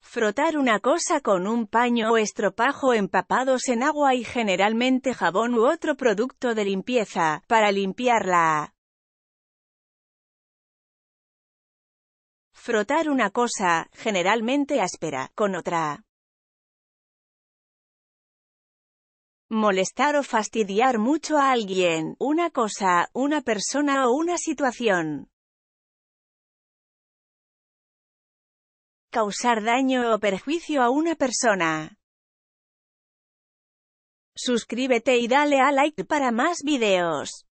Frotar una cosa con un paño o estropajo empapados en agua y generalmente jabón u otro producto de limpieza, para limpiarla. Frotar una cosa, generalmente áspera, con otra. Molestar o fastidiar mucho a alguien, una cosa, una persona o una situación. Causar daño o perjuicio a una persona. Suscríbete y dale a like para más videos.